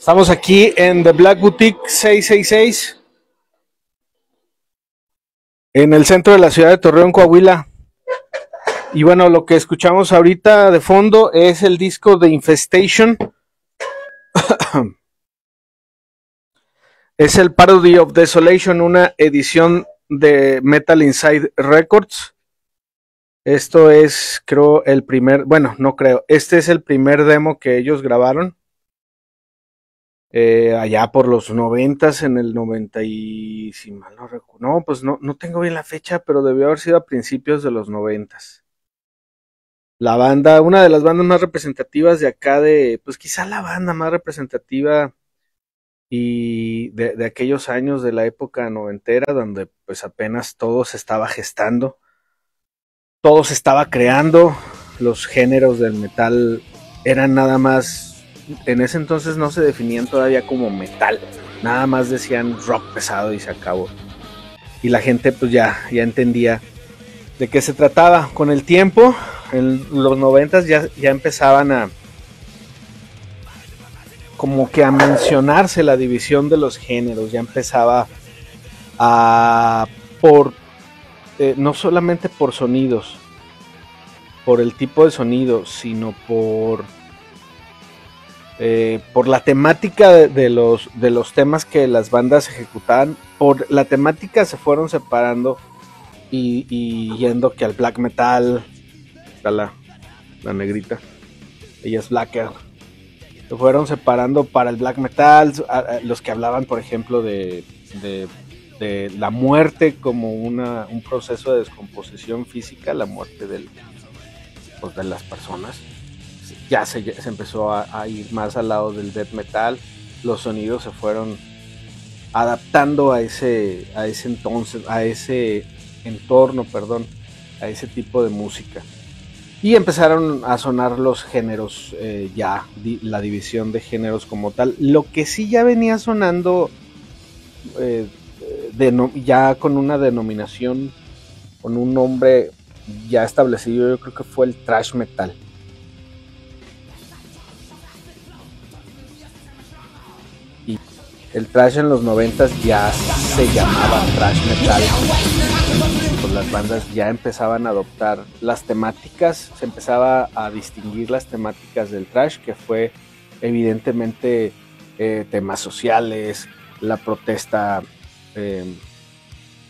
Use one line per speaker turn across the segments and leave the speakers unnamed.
Estamos aquí en The Black Boutique 666, en el centro de la ciudad de Torreón, Coahuila. Y bueno, lo que escuchamos ahorita de fondo es el disco de Infestation. es el Parody of Desolation, una edición de Metal Inside Records. Esto es, creo, el primer, bueno, no creo, este es el primer demo que ellos grabaron. Eh, allá por los noventas, en el noventa y si mal no no, pues no, no tengo bien la fecha, pero debió haber sido a principios de los noventas. La banda, una de las bandas más representativas de acá de, pues quizá la banda más representativa y de, de aquellos años de la época noventera, donde pues apenas todo se estaba gestando, todo se estaba creando, los géneros del metal eran nada más en ese entonces no se definían todavía como metal, nada más decían rock pesado y se acabó. Y la gente pues ya, ya entendía de qué se trataba. Con el tiempo, en los noventas ya, ya empezaban a como que a mencionarse la división de los géneros, ya empezaba a por eh, no solamente por sonidos, por el tipo de sonido, sino por eh, por la temática de, los, de los temas que las bandas ejecutaban, por la temática se fueron separando y, yendo que al black metal, está la, negrita, ella es blacker, se fueron separando para el black metal, los que hablaban, por ejemplo, de, de la muerte como una, un proceso de descomposición física, la muerte del, pues, de las personas ya se, empezó a, ir más al lado del death metal, los sonidos se fueron adaptando a ese, a ese entonces, a ese entorno, perdón, a ese tipo de música. Y empezaron a sonar los géneros eh, ya, la división de géneros como tal. Lo que sí ya venía sonando eh, ya con una denominación, con un nombre ya establecido, yo creo que fue el trash metal. el trash en los 90 ya se llamaba trash metal. Pues las bandas ya empezaban a adoptar las temáticas, se empezaba a distinguir las temáticas del trash, que fue evidentemente eh, temas sociales, la protesta, em,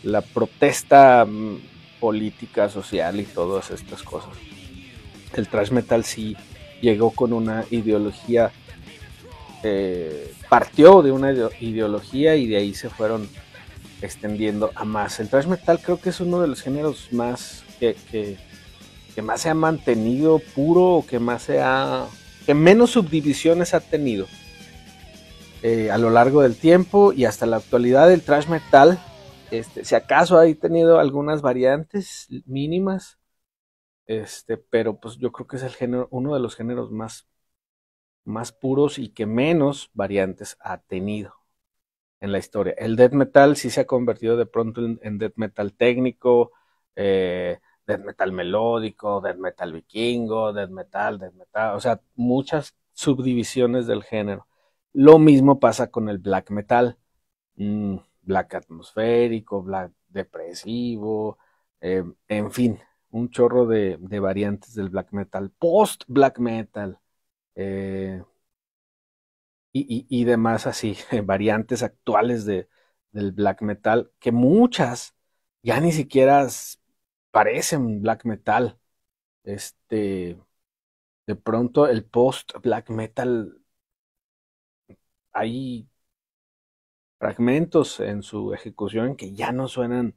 la protesta mm, política, social y todas estas cosas. El trash metal sí llegó con una ideología eh, partió de una ideología y de ahí se fueron extendiendo a más. El thrash metal creo que es uno de los géneros más que, más se ha mantenido puro o que más se que menos subdivisiones ha tenido eh, a lo largo del tiempo y hasta la actualidad el thrash metal este, si acaso ha tenido algunas variantes mínimas este, pero pues yo creo que es el género, uno de los géneros más más puros y que menos variantes ha tenido en la historia. El death metal sí se ha convertido de pronto en, death metal técnico, eh, death metal melódico, death metal vikingo, death metal, death metal, o sea, muchas subdivisiones del género. Lo mismo pasa con el black metal, mm, black atmosférico, black depresivo, em, en fin, un chorro de variantes del black metal, post black metal. Eh, y, y, y, demás así, variantes actuales de, del black metal, que muchas ya ni siquiera parecen black metal. Este, de pronto el post black metal, hay fragmentos en su ejecución que ya no suenan,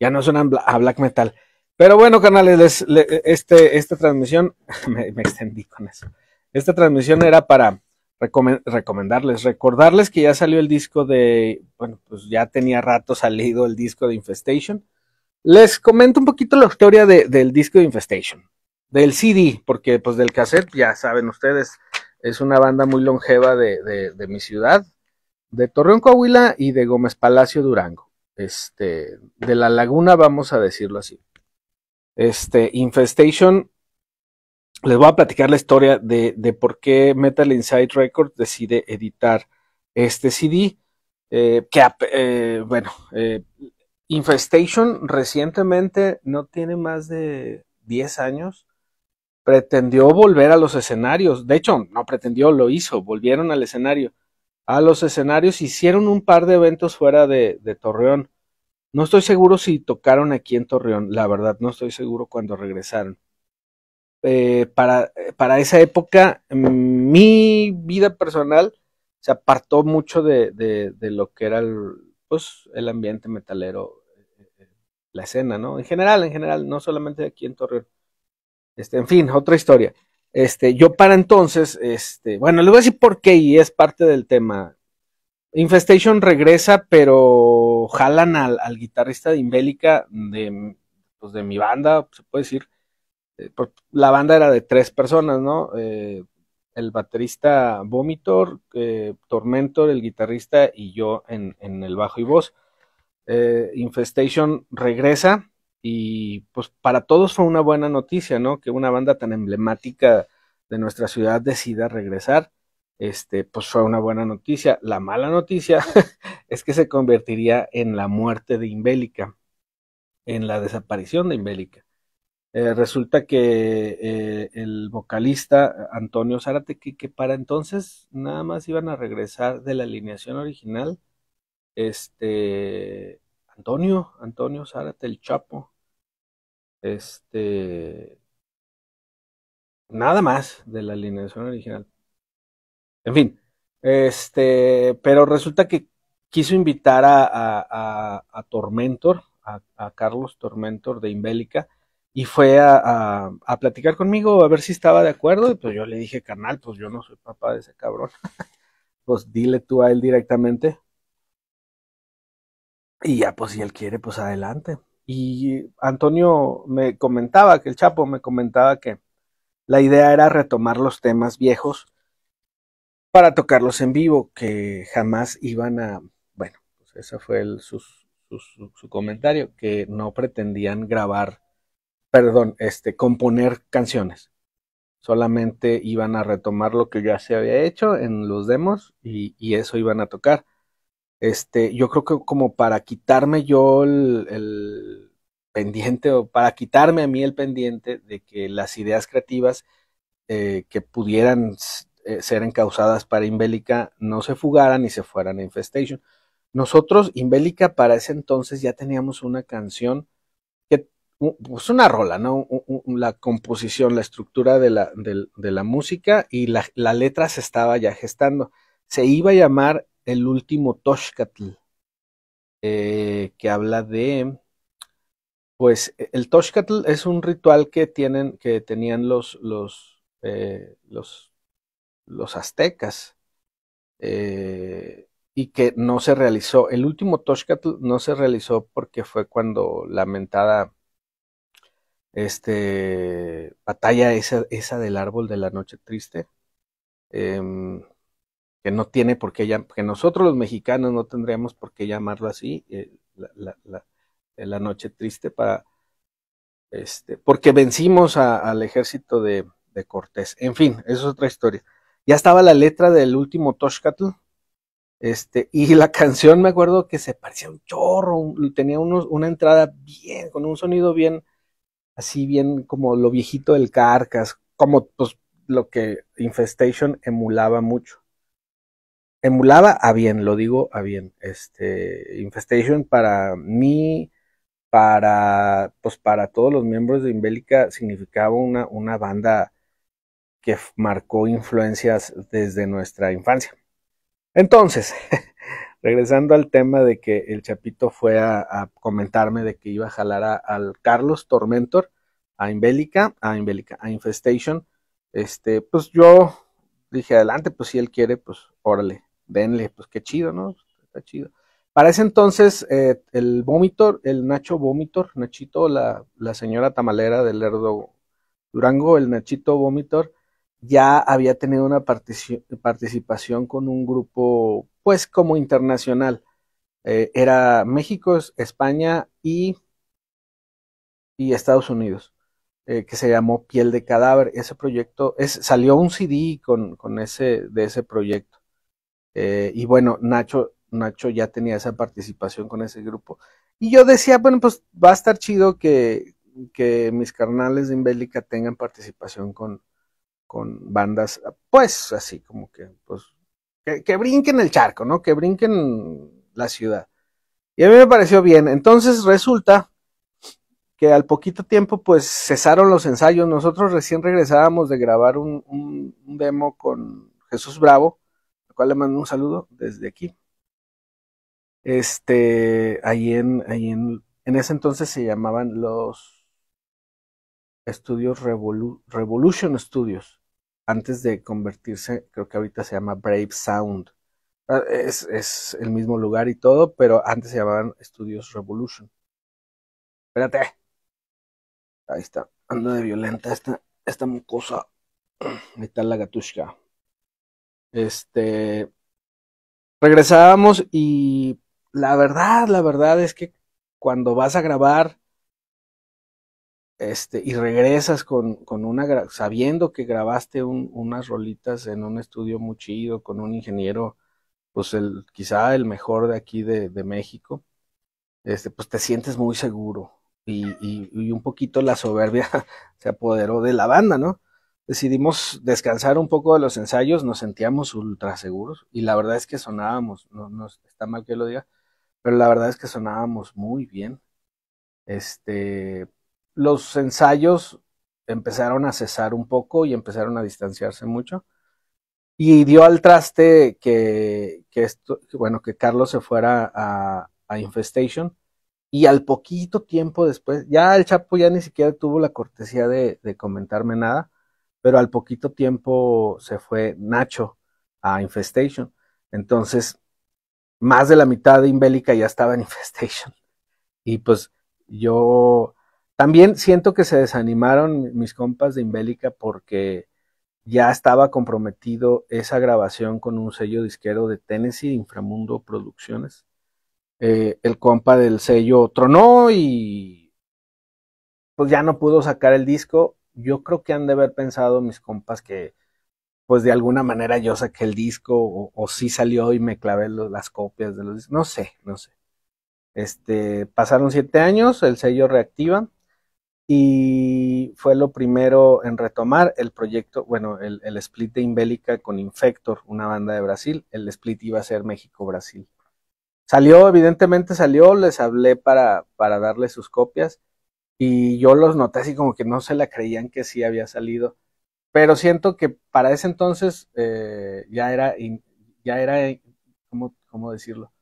ya no suenan a black metal. Pero bueno, canales, este, esta transmisión, me extendí con eso. Esta transmisión era para recomendarles, recordarles que ya salió el disco de, bueno, pues ya tenía rato salido el disco de Infestation. Les comento un poquito la historia del disco de Infestation, del CD, porque pues del cassette, ya saben ustedes, es una banda muy longeva de, de mi ciudad, de Torreón Coahuila y de Gómez Palacio Durango. Este, de la laguna, vamos a decirlo así. Este, Infestation les voy a platicar la historia de, por qué Metal Insight Records decide editar este CD. Eh, que, eh, bueno, eh, Infestation recientemente, no tiene más de 10 años, pretendió volver a los escenarios. De hecho, no pretendió, lo hizo, volvieron al escenario. A los escenarios hicieron un par de eventos fuera de Torreón. No estoy seguro si tocaron aquí en Torreón, la verdad, no estoy seguro cuando regresaron eh, para, eh, para, esa época mm, mi vida personal se apartó mucho de, lo que era el, pues, el ambiente metalero, eh, la escena, ¿no? En general, en general, no solamente aquí en Torreón. Este, en fin, otra historia. Este, yo para entonces, este, bueno, les voy a decir por qué y es parte del tema. Infestation regresa, pero jalan al, guitarrista de Imbélica de, pues, de mi banda, se puede decir, eh, la banda era de tres personas, ¿no? Eh, el baterista Vomitor, eh, Tormentor, el guitarrista y yo en, el bajo y voz. Infestation regresa y pues para todos fue una buena noticia, ¿no? Que una banda tan emblemática de nuestra ciudad decida regresar. Este, pues fue una buena noticia. La mala noticia es que se convertiría en la muerte de Imbélica, en la desaparición de Imbélica. Eh, resulta que eh, el vocalista Antonio Zárate, que, para entonces nada más iban a regresar de la alineación original, este Antonio, Antonio Zárate, el Chapo, este nada más de la alineación original. En fin, este, pero resulta que quiso invitar a, a, a, a Tormentor, a, Carlos Tormentor de Imbélica, y fue a, platicar conmigo a ver si estaba de acuerdo. Y pues yo le dije, canal pues yo no soy papá de ese cabrón. pues dile tú a él directamente. Y ya, pues si él quiere, pues adelante. Y Antonio me comentaba, que el Chapo me comentaba que la idea era retomar los temas viejos para tocarlos en vivo, que jamás iban a... Bueno, pues ese fue su comentario, que no pretendían grabar perdón, este, componer canciones. Solamente iban a retomar lo que ya se había hecho en los demos y, eso iban a tocar. Este, yo creo que como para quitarme yo el, pendiente o para quitarme a mí el pendiente de que las ideas creativas eh, que pudieran eh, ser encausadas para Imbélica no se fugaran y se fueran a Infestation. Nosotros, Imbélica, para ese entonces ya teníamos una canción pues una rola, ¿no? La composición, la estructura de la, la música y la, la, letra se estaba ya gestando. Se iba a llamar El último Toshkatl, eh, que habla de, pues e, el Toshkatl es un ritual que tienen, que tenían los, los, eh, los, aztecas. Eh, y que no se realizó. El último Toshkatl no se realizó porque fue cuando lamentada este, batalla esa, esa del árbol de la noche triste, em, que no tiene por qué que nosotros los mexicanos no tendríamos por qué llamarlo así, eh, la, la, la, eh, la, noche triste para, este, porque vencimos al ejército de, de Cortés. En fin, eso es otra historia. Ya estaba la letra del último Toshkatl, este, y la canción me acuerdo que se parecía un chorro, tenía unos, una entrada bien, con un sonido bien, así bien como lo viejito del Carcas, como pues, lo que Infestation emulaba mucho. Emulaba a bien, lo digo a bien. Este, Infestation para mí, para, pues para todos los miembros de Imbélica, significaba una, una banda que marcó influencias desde nuestra infancia. Entonces, regresando al tema de que el Chapito fue a, comentarme de que iba a jalar a, al Carlos Tormentor, a Imbélica, a Imbélica, a Infestation, este, pues yo dije, adelante, pues si él quiere, pues órale, denle, pues qué chido, ¿no? Está chido. Para ese entonces, eh, el Vómitor, el Nacho Vómitor, Nachito, la, señora tamalera del Lerdo Durango, el Nachito Vómitor ya había tenido una participación con un grupo, pues como internacional. Eh, era México, España y, Estados Unidos, eh, que se llamó Piel de Cadáver. Ese proyecto, salió un CD con, ese, de ese proyecto. Eh, y bueno, Nacho, Nacho ya tenía esa participación con ese grupo. Y yo decía, bueno, pues va a estar chido que, que mis carnales de Imbélica tengan participación con, con bandas, pues así como que, pues, que, brinquen el charco, ¿no? Que brinquen la ciudad. Y a mí me pareció bien. Entonces resulta que al poquito tiempo, pues cesaron los ensayos. Nosotros recién regresábamos de grabar un, demo con Jesús Bravo, al cual le mando un saludo desde aquí. Este, ahí en, ahí en, en ese entonces se llamaban los estudios Revolution Studios antes de convertirse, creo que ahorita se llama Brave Sound. Ah, es, el mismo lugar y todo, pero antes se llamaban Studios Revolution. Espérate. Ahí está. Anda de violenta esta, esta mucosa. Me está la gatushka. Este. Regresábamos y la verdad, la verdad es que cuando vas a grabar este, y regresas con, una, sabiendo que grabaste unas rolitas en un estudio muy chido, con un ingeniero, pues el, quizá el mejor de aquí de, México, este, pues te sientes muy seguro y, un poquito la soberbia se apoderó de la banda, ¿no? Decidimos descansar un poco de los ensayos, nos sentíamos ultra seguros y la verdad es que sonábamos, no, no está mal que lo diga, pero la verdad es que sonábamos muy bien. Este, los ensayos empezaron a cesar un poco y empezaron a distanciarse mucho. Y dio al traste que, bueno, que Carlos se fuera a, Infestation. Y al poquito tiempo después, ya el Chapo ya ni siquiera tuvo la cortesía de, de comentarme nada, pero al poquito tiempo se fue Nacho a Infestation. Entonces, más de la mitad de Imbélica ya estaba en Infestation. Y pues yo también siento que se desanimaron mis compas de Imbélica porque ya estaba comprometido esa grabación con un sello disquero de Tennessee, Inframundo Producciones. Eh, el compa del sello tronó y pues ya no pudo sacar el disco. Yo creo que han de haber pensado mis compas que pues de alguna manera yo saqué el disco o, sí salió y me clavé las copias de los discos. No sé, no sé. Este, pasaron siete años, el sello reactiva y fue lo primero en retomar el proyecto, bueno, el, split de Imbélica con Infector, una banda de Brasil, el split iba a ser México-Brasil. Salió, evidentemente salió, les hablé para, para darle sus copias y yo los noté así como que no se la creían que sí había salido, pero siento que para ese entonces eh, ya era, ya era, ¿cómo, cómo decirlo?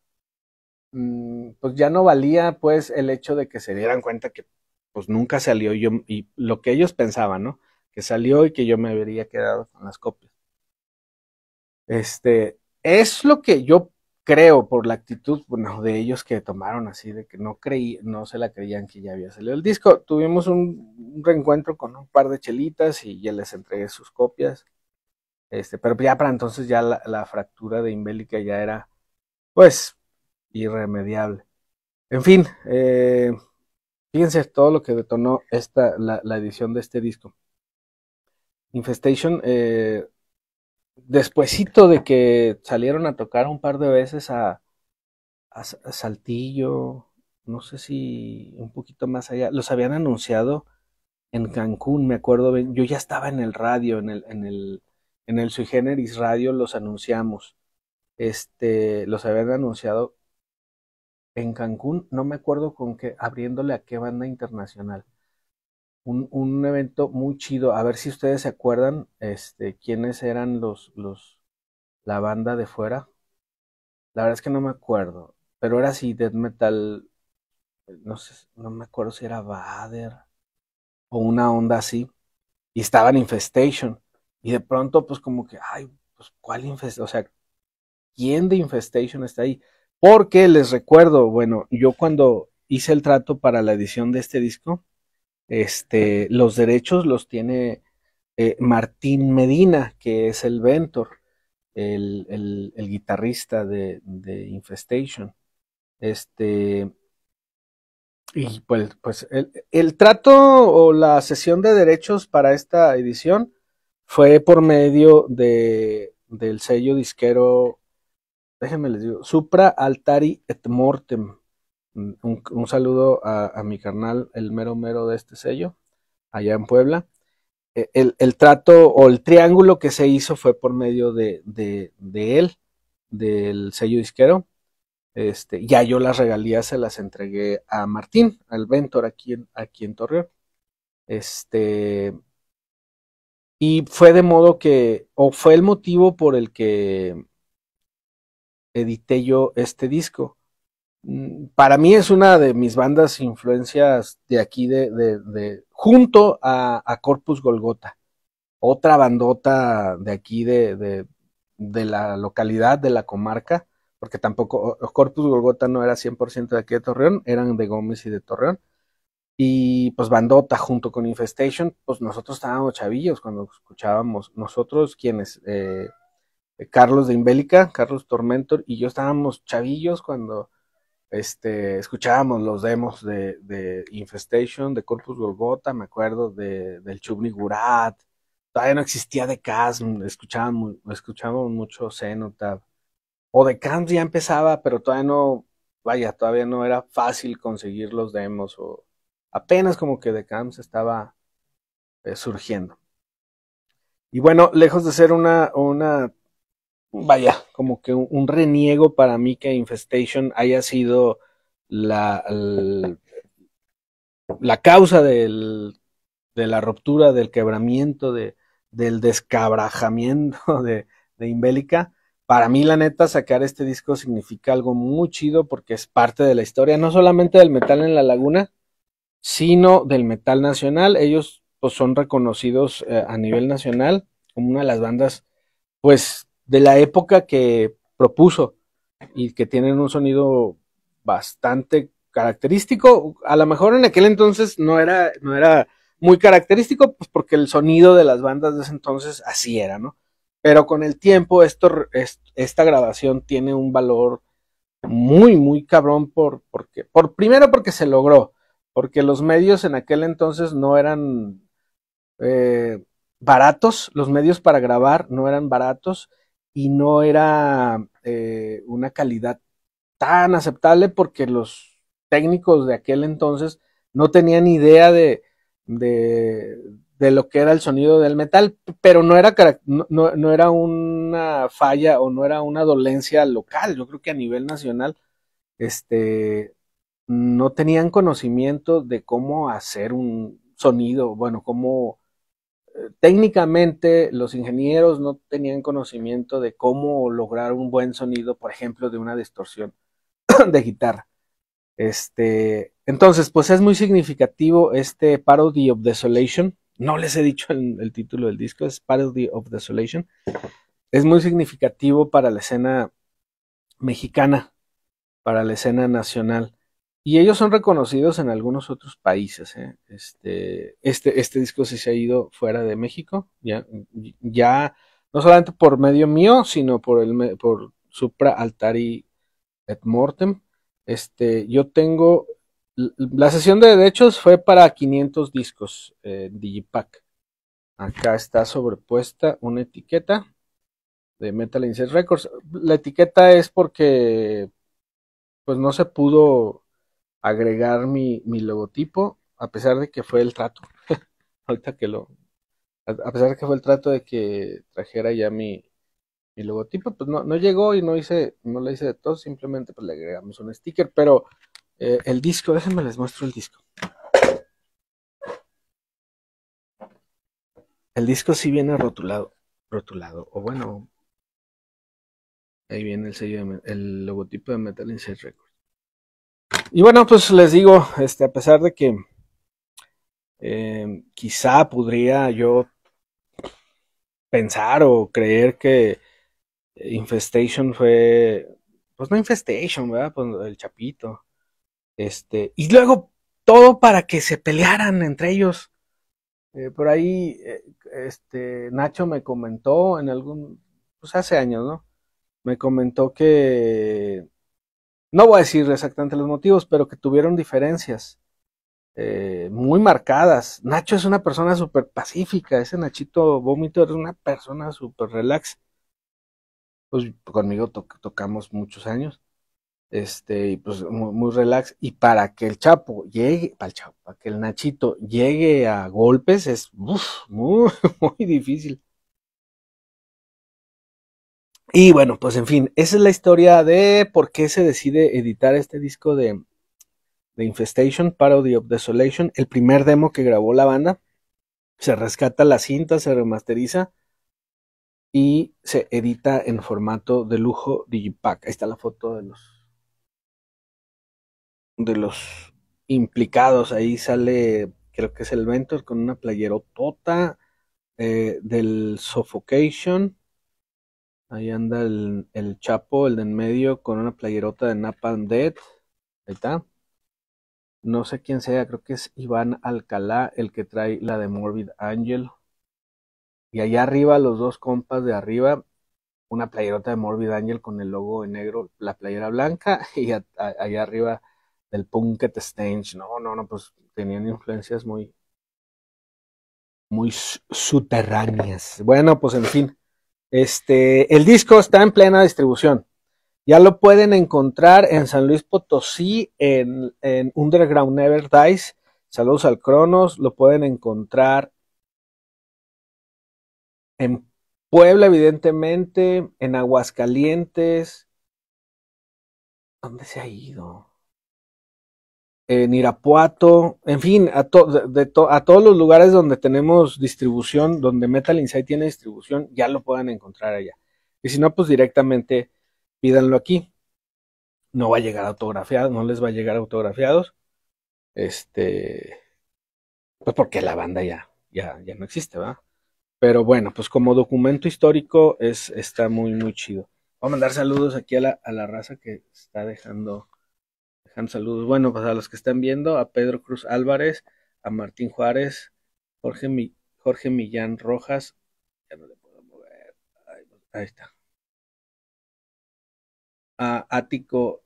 Mm, pues ya no valía pues el hecho de que se dieran cuenta que pues, nunca salió yo, y lo que ellos pensaban, ¿no? Que salió y que yo me habría quedado con las copias. Este, es lo que yo creo por la actitud, bueno, de ellos que tomaron así, de que no creí, no se la creían que ya había salido el disco. Tuvimos un, reencuentro con un par de chelitas y ya les entregué sus copias. Este, pero ya para entonces ya la, fractura de Imbélica ya era, pues, irremediable. En fin, eh, Fíjense todo lo que detonó esta, la, edición de este disco. Infestation, eh, despuesito de que salieron a tocar un par de veces a, Saltillo, no sé si un poquito más allá, los habían anunciado en Cancún, me acuerdo, yo ya estaba en el radio, en el, en el, en el Sui Generis Radio los anunciamos, este, los habían anunciado en Cancún, no me acuerdo con qué, abriéndole a qué banda internacional. Un, un evento muy chido. A ver si ustedes se acuerdan este, quiénes eran los, los, la banda de fuera. La verdad es que no me acuerdo. Pero era así, Dead metal. Eh, no sé, no me acuerdo si era Bader o una onda así. Y estaba Infestation. Y de pronto, pues como que, ay, pues ¿cuál Infestation? O sea, ¿quién de Infestation está ahí? Porque les recuerdo, bueno, yo cuando hice el trato para la edición de este disco, este, los derechos los tiene eh, Martín Medina, que es el Ventor, el, el, guitarrista de, de, Infestation. Este, y pues, pues el, trato o la sesión de derechos para esta edición fue por medio de, del sello disquero déjenme les digo, Supra Altari et Mortem. Un, saludo a, mi carnal, el mero mero de este sello, allá en Puebla. E, el, trato o el triángulo que se hizo fue por medio de, de, él, del sello disquero. Este, ya yo las regalías se las entregué a Martín, al Ventor, aquí en, aquí en Torreón. Este, y fue de modo que, o fue el motivo por el que edité yo este disco. Mm, para mí es una de mis bandas influencias de aquí, de, de, junto a, Corpus Golgota, otra bandota de aquí, de, de, la localidad, de la comarca, porque tampoco Corpus Golgota no era 100% de aquí de Torreón, eran de Gómez y de Torreón. Y pues Bandota junto con Infestation, pues nosotros estábamos chavillos cuando escuchábamos, nosotros quienes eh, Carlos de Imbélica, Carlos Tormentor y yo estábamos chavillos cuando este, escuchábamos los demos de, Infestation, de Corpus Golgota, me acuerdo de, del Chubni Gurat, todavía no existía de Casm, escuchábamos, mucho Cenota o de ya empezaba, pero todavía no, vaya, todavía no era fácil conseguir los demos, o apenas como que de Camps estaba eh, surgiendo. Y bueno, lejos de ser una vaya, como que un, reniego para mí que Infestation haya sido la, la causa del, de la ruptura, del quebramiento, de, del descabrajamiento de, de Imbélica. Para mí, la neta, sacar este disco significa algo muy chido porque es parte de la historia, no solamente del metal en la laguna, sino del metal nacional. Ellos pues, son reconocidos eh, a nivel nacional como una de las bandas, pues, de la época que propuso y que tienen un sonido bastante característico. A lo mejor en aquel entonces no era, no era muy característico, pues porque el sonido de las bandas de ese entonces así era, ¿no? Pero con el tiempo esto, esta grabación tiene un valor muy, muy cabrón por, porque, por primero porque se logró, porque los medios en aquel entonces no eran eh, baratos, los medios para grabar no eran baratos y no era eh, una calidad tan aceptable porque los técnicos de aquel entonces no tenían idea de, de, lo que era el sonido del metal, pero no era, no era una falla o no era una dolencia local, yo creo que a nivel nacional este, no tenían conocimiento de cómo hacer un sonido, bueno, cómo técnicamente los ingenieros no tenían conocimiento de cómo lograr un buen sonido, por ejemplo, de una distorsión de guitarra. Este, entonces, pues es muy significativo este Parody of Desolation. No les he dicho el título del disco, es Parody of Desolation. Es muy significativo para la escena mexicana, para la escena nacional. Y ellos son reconocidos en algunos otros países. ¿eh? Este, este, este disco sí se ha ido fuera de México, ya, ya no solamente por medio mío, sino por, el, por Supra Altari et Mortem. Este, yo tengo, la sesión de derechos fue para 500 discos eh, Digipack. Acá está sobrepuesta una etiqueta de Metal Incense Records. La etiqueta es porque pues no se pudo agregar mi, mi logotipo, a pesar de que fue el trato. Ahorita que lo. A pesar de que fue el trato de que trajera ya mi, mi logotipo, pues no, no llegó y no hice, no le hice de todo, simplemente pues le agregamos un sticker, pero eh, el disco, déjenme les muestro el disco. El disco sí viene rotulado, rotulado, o bueno, ahí viene el sello, el logotipo de Metal Inside Records. Y bueno, pues les digo, este, a pesar de que em, quizá podría yo pensar o creer que Infestation fue, pues no Infestation, ¿verdad? Pues el Chapito. Este, y luego todo para que se pelearan entre ellos. Eh, por ahí, eh, este, Nacho me comentó en algún, pues hace años, ¿no? Me comentó que no voy a decir exactamente los motivos, pero que tuvieron diferencias eh, muy marcadas. Nacho es una persona súper pacífica, ese Nachito Vómito es una persona súper relax. Pues conmigo tocamos muchos años, este, y pues muy, relax. Y para que el Chapo llegue, para, Chapo, para que el Nachito llegue a golpes es muy, muy difícil. Y bueno, pues en fin, esa es la historia de por qué se decide editar este disco de, de Infestation, Parody of Desolation, el primer demo que grabó la banda. Se rescata la cinta, se remasteriza y se edita en formato de lujo Digipack. Ahí está la foto de los de los implicados. Ahí sale, creo que es el Ventor con una playerotota eh, del Suffocation. Ahí anda el, el Chapo, el de en medio, con una playerota de Napan Dead. Ahí está. No sé quién sea, creo que es Iván Alcalá el que trae la de Morbid Angel. Y allá arriba, los dos compas de arriba, una playerota de Morbid Angel con el logo en negro, la playera blanca, y allá arriba del Punket Stage. No, no, no, pues tenían influencias muy, muy subterráneas. Bueno, pues en fin. Este, el disco está en plena distribución. Ya lo pueden encontrar en San Luis Potosí, en, en Underground Never Dies. Saludos al Cronos. Lo pueden encontrar en Puebla, evidentemente, en Aguascalientes. ¿Dónde se ha ido? en Irapuato, en fin, a, todos los lugares donde tenemos distribución, donde Metal Insight tiene distribución, ya lo pueden encontrar allá. Y si no, pues directamente pídanlo aquí. No va a llegar autografiado, no les va a llegar autografiados. Este, pues porque la banda ya, ya, ya no existe, ¿va? Pero bueno, pues como documento histórico es, está muy, muy chido. Voy a mandar saludos aquí a a la raza que está dejando saludos, bueno, para pues, los que están viendo, a Pedro Cruz Álvarez, a Martín Juárez, Jorge, Mi, Jorge Millán Rojas, ya no le puedo mover, ahí, está. A Ático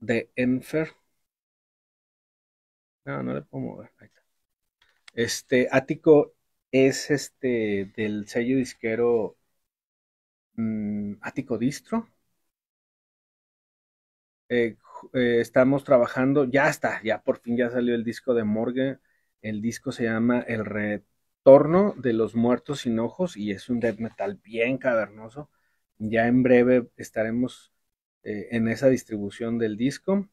de Enfer. No, no le puedo mover. Ahí está. Este, Ático es este del sello disquero mm, Ático Distro. Eh, eh, estamos trabajando, ya está, ya por fin ya salió el disco de Morgue. El disco se llama El Retorno de los Muertos sin Ojos y es un death metal bien cavernoso. Ya en breve estaremos eh, en esa distribución del disco.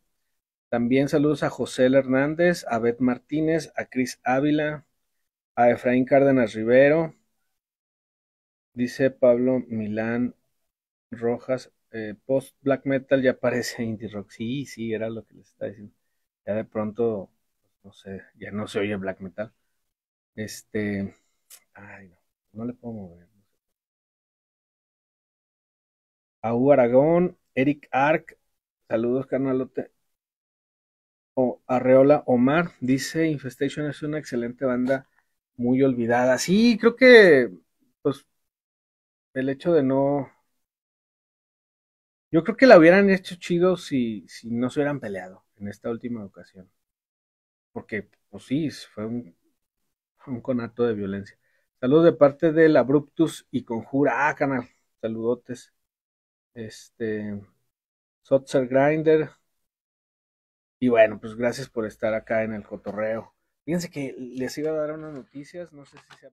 También saludos a José Hernández, a Beth Martínez, a Cris Ávila, a Efraín Cárdenas Rivero. Dice Pablo Milán Rojas, eh, post black metal ya parece indie rock. Sí, sí, era lo que les estaba diciendo. Ya de pronto, no sé, ya no se oye black metal. Este, ay, no, no le puedo mover. Aú Aragón, Eric Ark saludos carnalote. O Arreola Omar dice: Infestation es una excelente banda, muy olvidada. Sí, creo que, pues, el hecho de no yo creo que la hubieran hecho chido si, si no se hubieran peleado en esta última ocasión. Porque, pues sí, fue un, un conato de violencia. Saludos de parte del Abruptus y Conjura. Ah, canal. Saludotes. Este. Sotzer Grinder. Y bueno, pues gracias por estar acá en el cotorreo. Fíjense que les iba a dar unas noticias. No sé si se ha